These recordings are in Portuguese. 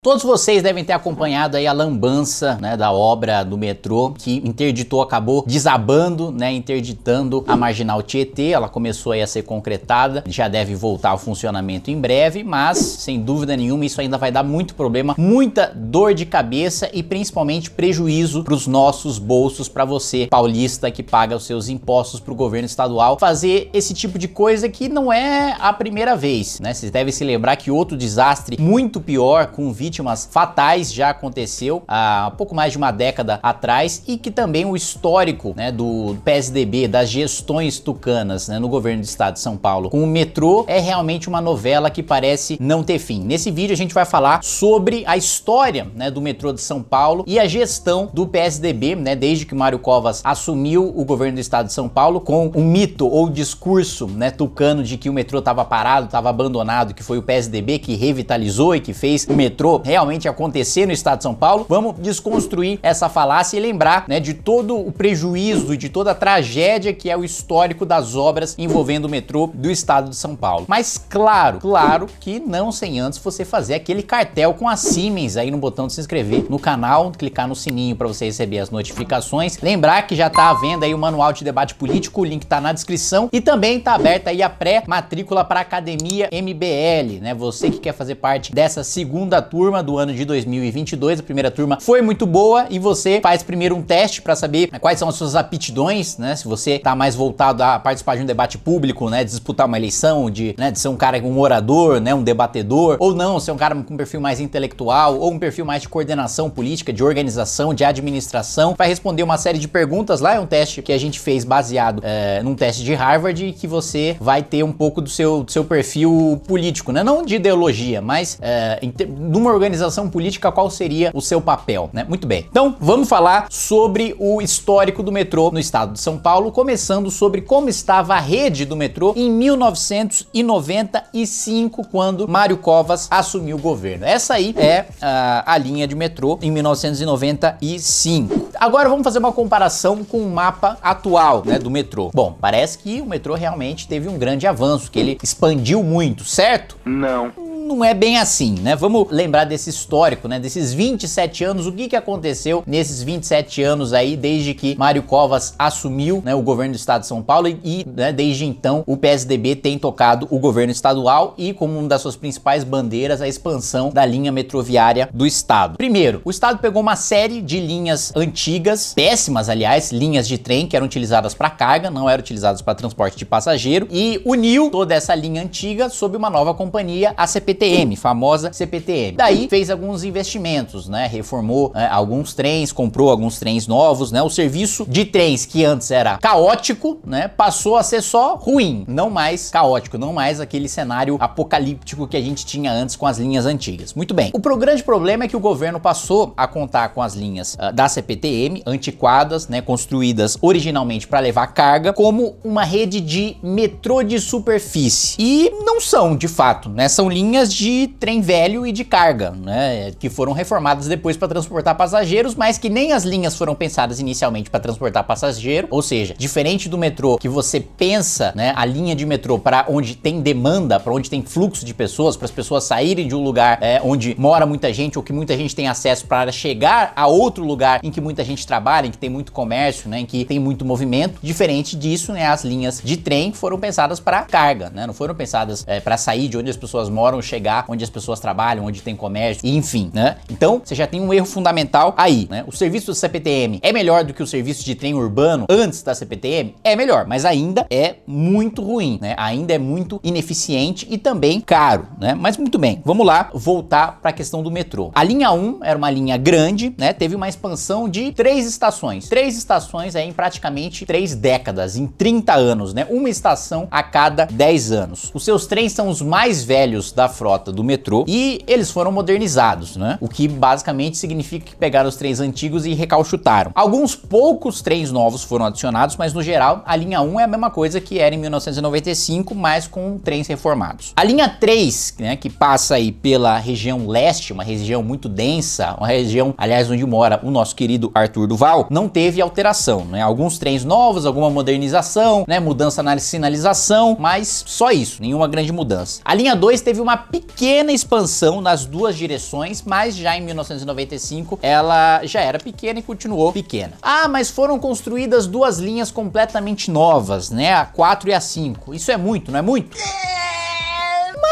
Todos vocês devem ter acompanhado aí a lambança né, da obra do metrô que interditou, acabou desabando, né, interditando a marginal Tietê. Ela começou aí a ser concretada, já deve voltar ao funcionamento em breve, mas sem dúvida nenhuma isso ainda vai dar muito problema, muita dor de cabeça e principalmente prejuízo para os nossos bolsos, para você paulista que paga os seus impostos para o governo estadual fazer esse tipo de coisa que não é a primeira vez. Né? Vocês devem se lembrar que outro desastre muito pior com vírus vítimas fatais já aconteceu há pouco mais de uma década atrás e que também o histórico né, do PSDB, das gestões tucanas né, no governo do estado de São Paulo com o metrô é realmente uma novela que parece não ter fim. Nesse vídeo a gente vai falar sobre a história né, do metrô de São Paulo e a gestão do PSDB, né, desde que Mário Covas assumiu o governo do estado de São Paulo com o um mito ou discurso né, tucano de que o metrô estava parado, estava abandonado, que foi o PSDB que revitalizou e que fez o metrô realmente acontecer no estado de São Paulo, vamos desconstruir essa falácia e lembrar, né, de todo o prejuízo e de toda a tragédia que é o histórico das obras envolvendo o metrô do estado de São Paulo. Mas claro, claro que não sem antes você fazer aquele cartel com a Siemens aí no botão de se inscrever no canal, clicar no sininho para você receber as notificações. Lembrar que já tá à venda aí o manual de debate político, o link tá na descrição e também tá aberta aí a pré-matrícula para Academia MBL, né? Você que quer fazer parte dessa segunda turma turma do ano de 2022. A primeira turma foi muito boa e você faz primeiro um teste para saber né, quais são as suas aptidões, né? Se você está mais voltado a participar de um debate público, né? De disputar uma eleição, de, né? de ser um cara, um orador, né? Um debatedor, ou não, ser um cara com um perfil mais intelectual, ou um perfil mais de coordenação política, de organização, de administração. Vai responder uma série de perguntas lá. É um teste que a gente fez baseado é, num teste de Harvard que você vai ter um pouco do seu, do seu perfil político, né? Não de ideologia, mas é, numa organização política qual seria o seu papel, né? Muito bem. Então, vamos falar sobre o histórico do metrô no estado de São Paulo, começando sobre como estava a rede do metrô em 1995, quando Mário Covas assumiu o governo. Essa aí é uh, a linha de metrô em 1995. Agora vamos fazer uma comparação com o mapa atual, né, do metrô. Bom, parece que o metrô realmente teve um grande avanço, que ele expandiu muito, certo? Não não é bem assim, né? Vamos lembrar desse histórico, né? Desses 27 anos, o que, que aconteceu nesses 27 anos aí, desde que Mário Covas assumiu né, o governo do estado de São Paulo e, e né, desde então o PSDB tem tocado o governo estadual e como uma das suas principais bandeiras a expansão da linha metroviária do estado. Primeiro, o estado pegou uma série de linhas antigas, péssimas aliás, linhas de trem que eram utilizadas para carga, não eram utilizadas para transporte de passageiro e uniu toda essa linha antiga sob uma nova companhia, a CPT CPTM, famosa CPTM. Daí fez alguns investimentos, né? Reformou é, alguns trens, comprou alguns trens novos, né? O serviço de trens que antes era caótico, né? Passou a ser só ruim, não mais caótico, não mais aquele cenário apocalíptico que a gente tinha antes com as linhas antigas. Muito bem. O grande problema é que o governo passou a contar com as linhas uh, da CPTM, antiquadas, né? Construídas originalmente para levar carga, como uma rede de metrô de superfície. E não são, de fato, né? São linhas linhas de trem velho e de carga, né, que foram reformadas depois para transportar passageiros, mas que nem as linhas foram pensadas inicialmente para transportar passageiro, ou seja, diferente do metrô que você pensa, né, a linha de metrô para onde tem demanda, para onde tem fluxo de pessoas, para as pessoas saírem de um lugar é, onde mora muita gente ou que muita gente tem acesso para chegar a outro lugar em que muita gente trabalha, em que tem muito comércio, né, em que tem muito movimento. Diferente disso, né, as linhas de trem foram pensadas para carga, né, não foram pensadas é, para sair de onde as pessoas moram, chegar chegar onde as pessoas trabalham, onde tem comércio, enfim, né? Então, você já tem um erro fundamental aí, né? O serviço do CPTM é melhor do que o serviço de trem urbano antes da CPTM? É melhor, mas ainda é muito ruim, né? Ainda é muito ineficiente e também caro, né? Mas muito bem, vamos lá voltar para a questão do metrô. A linha 1 era uma linha grande, né? Teve uma expansão de três estações. Três estações aí em praticamente três décadas, em 30 anos, né? Uma estação a cada 10 anos. Os seus trens são os mais velhos da frota do metrô e eles foram modernizados, né? O que basicamente significa que pegaram os trens antigos e recalchutaram. Alguns poucos trens novos foram adicionados, mas no geral a linha 1 é a mesma coisa que era em 1995, mas com trens reformados. A linha 3, né, que passa aí pela região leste, uma região muito densa, uma região, aliás, onde mora o nosso querido Arthur Duval, não teve alteração, né? Alguns trens novos, alguma modernização, né, mudança na sinalização, mas só isso, nenhuma grande mudança. A linha 2 teve uma pequena expansão nas duas direções, mas já em 1995 ela já era pequena e continuou pequena. Ah, mas foram construídas duas linhas completamente novas, né? A 4 e a 5. Isso é muito, não é muito? É.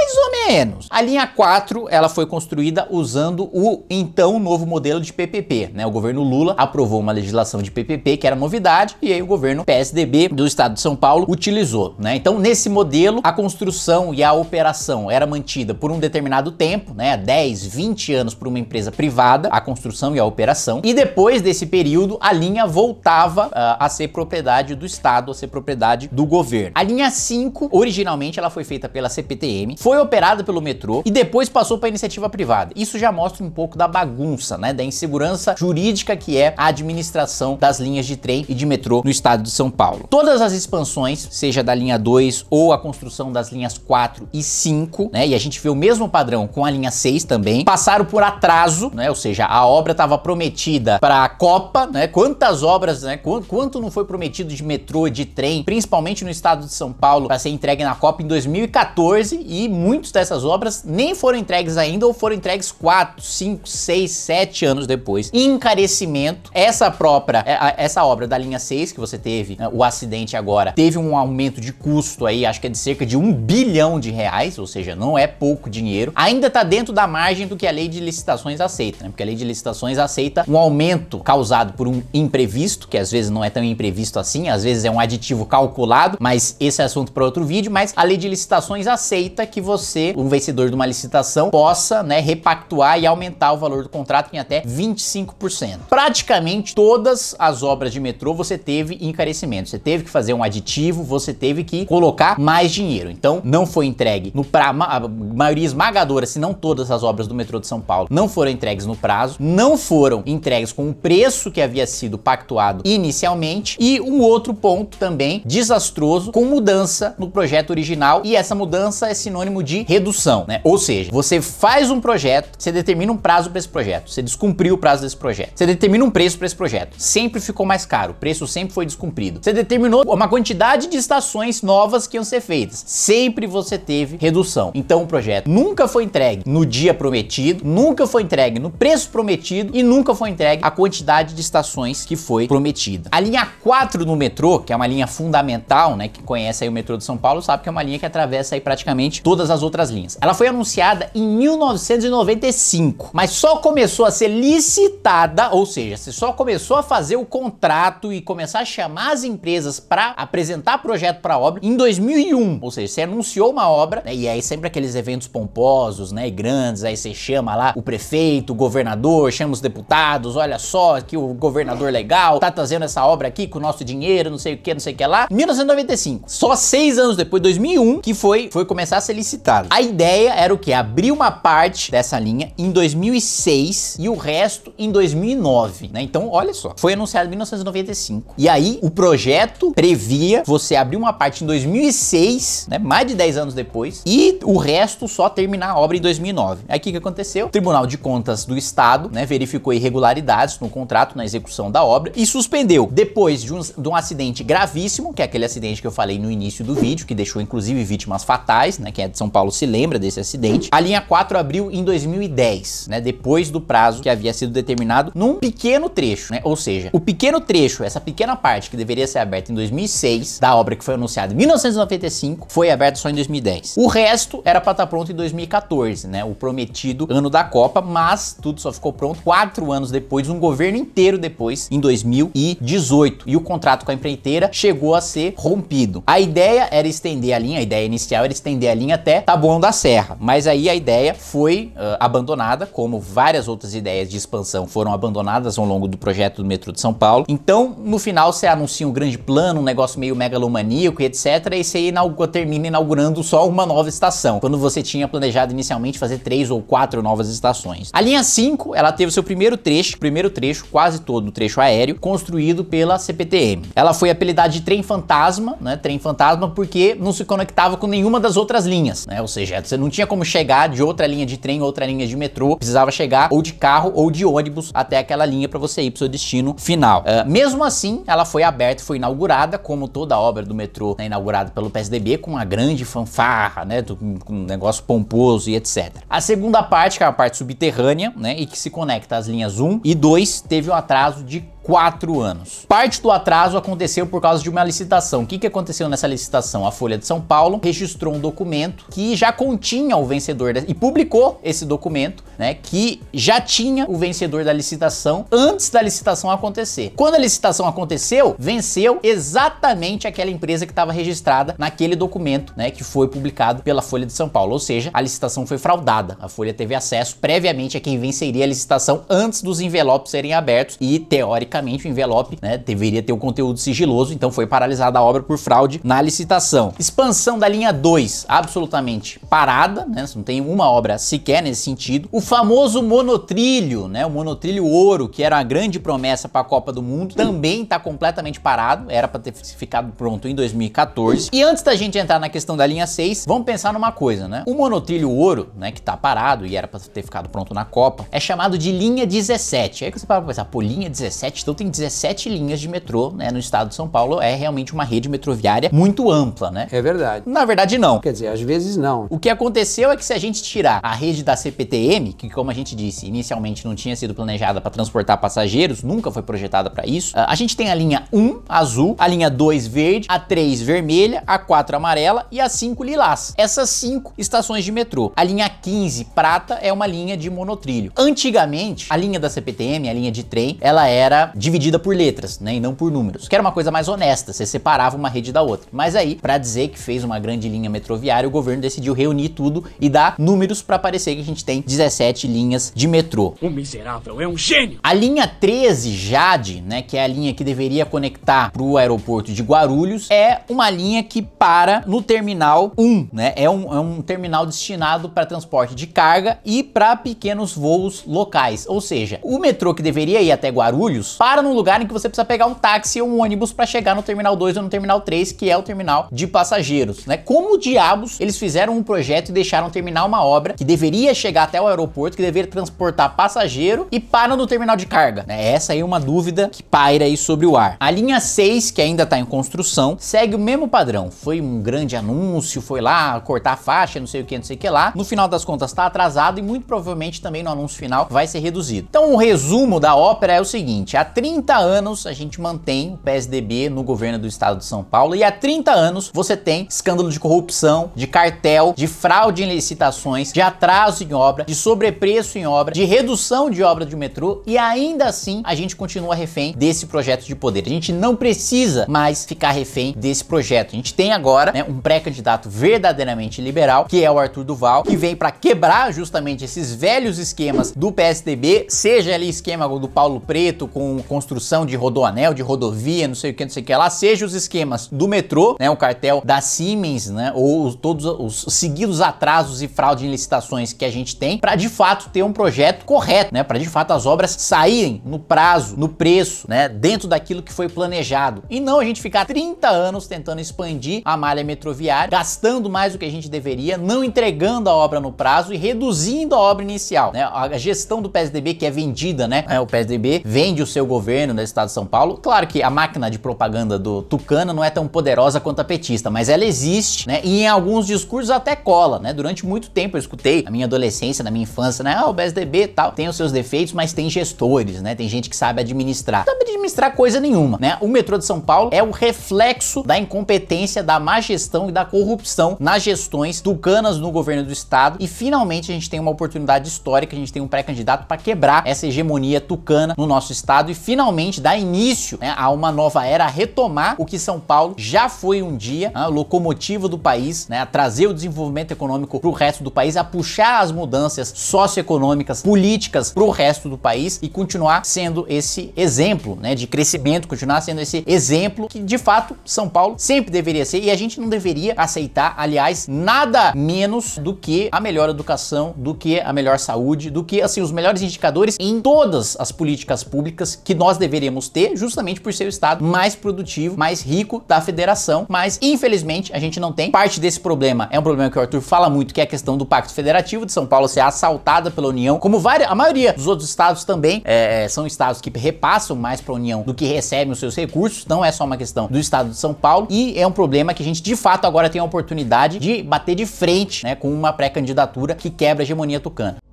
Mais ou menos. A linha 4, ela foi construída usando o então novo modelo de PPP, né? O governo Lula aprovou uma legislação de PPP que era novidade e aí o governo PSDB do estado de São Paulo utilizou, né? Então, nesse modelo, a construção e a operação era mantida por um determinado tempo, né? 10, 20 anos por uma empresa privada, a construção e a operação. E depois desse período, a linha voltava uh, a ser propriedade do estado, a ser propriedade do governo. A linha 5, originalmente ela foi feita pela CPTM, foi operada pelo metrô e depois passou para iniciativa privada. Isso já mostra um pouco da bagunça, né, da insegurança jurídica que é a administração das linhas de trem e de metrô no estado de São Paulo. Todas as expansões, seja da linha 2 ou a construção das linhas 4 e 5, né, e a gente vê o mesmo padrão com a linha 6 também, passaram por atraso, né, ou seja, a obra estava prometida para a Copa, né, quantas obras, né, quanto não foi prometido de metrô, de trem, principalmente no estado de São Paulo, para ser entregue na Copa em 2014 e muitas dessas obras nem foram entregues ainda ou foram entregues 4, 5, 6, 7 anos depois. Encarecimento, essa própria, é, essa obra da linha 6 que você teve, né, o acidente agora, teve um aumento de custo aí, acho que é de cerca de 1 bilhão de reais, ou seja, não é pouco dinheiro. Ainda tá dentro da margem do que a lei de licitações aceita, né? Porque a lei de licitações aceita um aumento causado por um imprevisto, que às vezes não é tão imprevisto assim, às vezes é um aditivo calculado, mas esse é assunto para outro vídeo, mas a lei de licitações aceita que você, um vencedor de uma licitação, possa né, repactuar e aumentar o valor do contrato em até 25%. Praticamente todas as obras de metrô você teve encarecimento, você teve que fazer um aditivo, você teve que colocar mais dinheiro. Então não foi entregue no pra a maioria esmagadora, se não todas as obras do metrô de São Paulo não foram entregues no prazo, não foram entregues com o preço que havia sido pactuado inicialmente e um outro ponto também desastroso com mudança no projeto original e essa mudança é sinônimo termo de redução, né? Ou seja, você faz um projeto, você determina um prazo para esse projeto, você descumpriu o prazo desse projeto, você determina um preço para esse projeto, sempre ficou mais caro, o preço sempre foi descumprido. Você determinou uma quantidade de estações novas que iam ser feitas, sempre você teve redução. Então o projeto nunca foi entregue no dia prometido, nunca foi entregue no preço prometido e nunca foi entregue a quantidade de estações que foi prometida. A linha 4 no metrô, que é uma linha fundamental, né? Quem conhece aí o metrô de São Paulo sabe que é uma linha que atravessa aí praticamente toda todas as outras linhas. Ela foi anunciada em 1995, mas só começou a ser licitada, ou seja, se só começou a fazer o contrato e começar a chamar as empresas para apresentar projeto para obra em 2001, ou seja, você anunciou uma obra, né, e aí sempre aqueles eventos pomposos, né, e grandes, aí você chama lá o prefeito, o governador, chama os deputados, olha só que o governador legal tá trazendo essa obra aqui com o nosso dinheiro, não sei o que, não sei o que lá. 1995, só seis anos depois, 2001, que foi, foi começar a ser licitada citado. A ideia era o que? Abrir uma parte dessa linha em 2006 e o resto em 2009, né? Então, olha só, foi anunciado em 1995. E aí, o projeto previa você abrir uma parte em 2006, né? Mais de 10 anos depois, e o resto só terminar a obra em 2009. Aí, o que, que aconteceu? O Tribunal de Contas do Estado, né? Verificou irregularidades no contrato, na execução da obra e suspendeu. Depois de um, de um acidente gravíssimo, que é aquele acidente que eu falei no início do vídeo, que deixou, inclusive, vítimas fatais, né? Que é de São Paulo se lembra desse acidente. A linha 4 abriu em 2010, né, depois do prazo que havia sido determinado num pequeno trecho, né? Ou seja, o pequeno trecho, essa pequena parte que deveria ser aberta em 2006 da obra que foi anunciada em 1995, foi aberta só em 2010. O resto era para estar tá pronto em 2014, né? O prometido ano da Copa, mas tudo só ficou pronto quatro anos depois, um governo inteiro depois, em 2018. E o contrato com a empreiteira chegou a ser rompido. A ideia era estender a linha, a ideia inicial era estender a linha até até Taboão da Serra. Mas aí a ideia foi uh, abandonada, como várias outras ideias de expansão foram abandonadas ao longo do projeto do metrô de São Paulo. Então, no final, você anuncia um grande plano, um negócio meio megalomaníaco e etc. E você inaugura, termina inaugurando só uma nova estação, quando você tinha planejado inicialmente fazer três ou quatro novas estações. A linha 5, ela teve seu primeiro trecho, primeiro trecho, quase todo o trecho aéreo, construído pela CPTM. Ela foi apelidada de trem fantasma, né? Trem fantasma porque não se conectava com nenhuma das outras linhas linhas, né? Ou seja, você não tinha como chegar de outra linha de trem, outra linha de metrô, precisava chegar ou de carro ou de ônibus até aquela linha para você ir pro seu destino final. Uh, mesmo assim, ela foi aberta, foi inaugurada, como toda a obra do metrô né, inaugurada pelo PSDB, com uma grande fanfarra, né? Com um negócio pomposo e etc. A segunda parte, que é a parte subterrânea, né? E que se conecta às linhas 1 e 2, teve um atraso de quatro anos. Parte do atraso aconteceu por causa de uma licitação. O que, que aconteceu nessa licitação? A Folha de São Paulo registrou um documento que já continha o vencedor né, e publicou esse documento né, que já tinha o vencedor da licitação antes da licitação acontecer. Quando a licitação aconteceu, venceu exatamente aquela empresa que estava registrada naquele documento, né, que foi publicado pela Folha de São Paulo, ou seja, a licitação foi fraudada. A Folha teve acesso previamente a quem venceria a licitação antes dos envelopes serem abertos e teoricamente o envelope, né, deveria ter o um conteúdo sigiloso, então foi paralisada a obra por fraude na licitação. Expansão da linha 2, absolutamente parada, né, não tem uma obra sequer nesse sentido. O famoso monotrilho, né? O monotrilho ouro, que era a grande promessa para a Copa do Mundo, também está completamente parado. Era para ter ficado pronto em 2014. E antes da gente entrar na questão da linha 6, vamos pensar numa coisa, né? O monotrilho ouro, né, que está parado e era para ter ficado pronto na Copa, é chamado de linha 17. Aí que você para pra pensar, pô, linha 17, então tem 17 linhas de metrô, né, no estado de São Paulo, é realmente uma rede metroviária muito ampla, né? É verdade. Na verdade não. Quer dizer, às vezes não. O que aconteceu é que se a gente tirar a rede da CPTM, que, como a gente disse, inicialmente não tinha sido planejada para transportar passageiros, nunca foi projetada para isso. Ah, a gente tem a linha 1 azul, a linha 2 verde, a 3 vermelha, a 4 amarela e a 5 lilás. Essas 5 estações de metrô. A linha 15 prata é uma linha de monotrilho. Antigamente, a linha da CPTM, a linha de trem, ela era dividida por letras, né, e não por números, que era uma coisa mais honesta, você separava uma rede da outra. Mas aí, para dizer que fez uma grande linha metroviária, o governo decidiu reunir tudo e dar números para parecer que a gente tem 17 sete linhas de metrô. O miserável é um gênio! A linha 13 Jade, né, que é a linha que deveria conectar para o aeroporto de Guarulhos, é uma linha que para no terminal 1, né? É um, é um terminal destinado para transporte de carga e para pequenos voos locais. Ou seja, o metrô que deveria ir até Guarulhos para num lugar em que você precisa pegar um táxi ou um ônibus para chegar no terminal 2 ou no terminal 3, que é o terminal de passageiros, né? Como diabos eles fizeram um projeto e deixaram terminar uma obra que deveria chegar até o aeroporto aeroporto que deveria transportar passageiro e para no terminal de carga? Né? Essa aí é uma dúvida que paira aí sobre o ar. A linha 6, que ainda está em construção, segue o mesmo padrão. Foi um grande anúncio, foi lá cortar a faixa, não sei o que, não sei o que lá. No final das contas está atrasado e muito provavelmente também no anúncio final vai ser reduzido. Então o um resumo da ópera é o seguinte, há 30 anos a gente mantém o PSDB no governo do estado de São Paulo e há 30 anos você tem escândalo de corrupção, de cartel, de fraude em licitações, de atraso em obra, de sobre sobrepreço em obra, de redução de obra de metrô e ainda assim a gente continua refém desse projeto de poder. A gente não precisa mais ficar refém desse projeto. A gente tem agora né, um pré-candidato verdadeiramente liberal, que é o Arthur Duval, que vem para quebrar justamente esses velhos esquemas do PSDB, seja ali esquema do Paulo Preto com construção de rodoanel, de rodovia, não sei o que, não sei o que lá, seja os esquemas do metrô, né, o cartel da Siemens, né, ou todos os seguidos atrasos e fraude em licitações que a gente tem, para de de fato ter um projeto correto, né? Para de fato as obras saírem no prazo, no preço, né? Dentro daquilo que foi planejado. E não a gente ficar 30 anos tentando expandir a malha metroviária, gastando mais do que a gente deveria, não entregando a obra no prazo e reduzindo a obra inicial, né? A gestão do PSDB que é vendida, né? É, o PSDB vende o seu governo no estado de São Paulo. Claro que a máquina de propaganda do Tucano não é tão poderosa quanto a petista, mas ela existe, né? E em alguns discursos até cola, né? Durante muito tempo eu escutei, na minha adolescência, na minha infância, né? Ah, o BSDB e tal, tem os seus defeitos, mas tem gestores, né? Tem gente que sabe administrar. Não sabe administrar coisa nenhuma, né? O metrô de São Paulo é o reflexo da incompetência, da má gestão e da corrupção nas gestões tucanas no governo do estado. E finalmente a gente tem uma oportunidade histórica, a gente tem um pré-candidato para quebrar essa hegemonia tucana no nosso estado e finalmente dar início né, a uma nova era, a retomar o que São Paulo já foi um dia, né, a locomotiva do país, né? A trazer o desenvolvimento econômico para o resto do país, a puxar as mudanças socioeconômicas, políticas para o resto do país e continuar sendo esse exemplo né, de crescimento, continuar sendo esse exemplo que de fato São Paulo sempre deveria ser e a gente não deveria aceitar, aliás, nada menos do que a melhor educação, do que a melhor saúde, do que assim os melhores indicadores em todas as políticas públicas que nós deveríamos ter, justamente por ser o estado mais produtivo, mais rico da federação, mas infelizmente a gente não tem. Parte desse problema é um problema que o Arthur fala muito, que é a questão do Pacto Federativo de São Paulo ser assaltado pautada pela União, como várias, a maioria dos outros estados também é, é são estados que repassam mais para a União do que recebem os seus recursos, não é só uma questão do estado de São Paulo, e é um problema que a gente de fato agora tem a oportunidade de bater de frente né, com uma pré-candidatura que quebra a hegemonia tucana.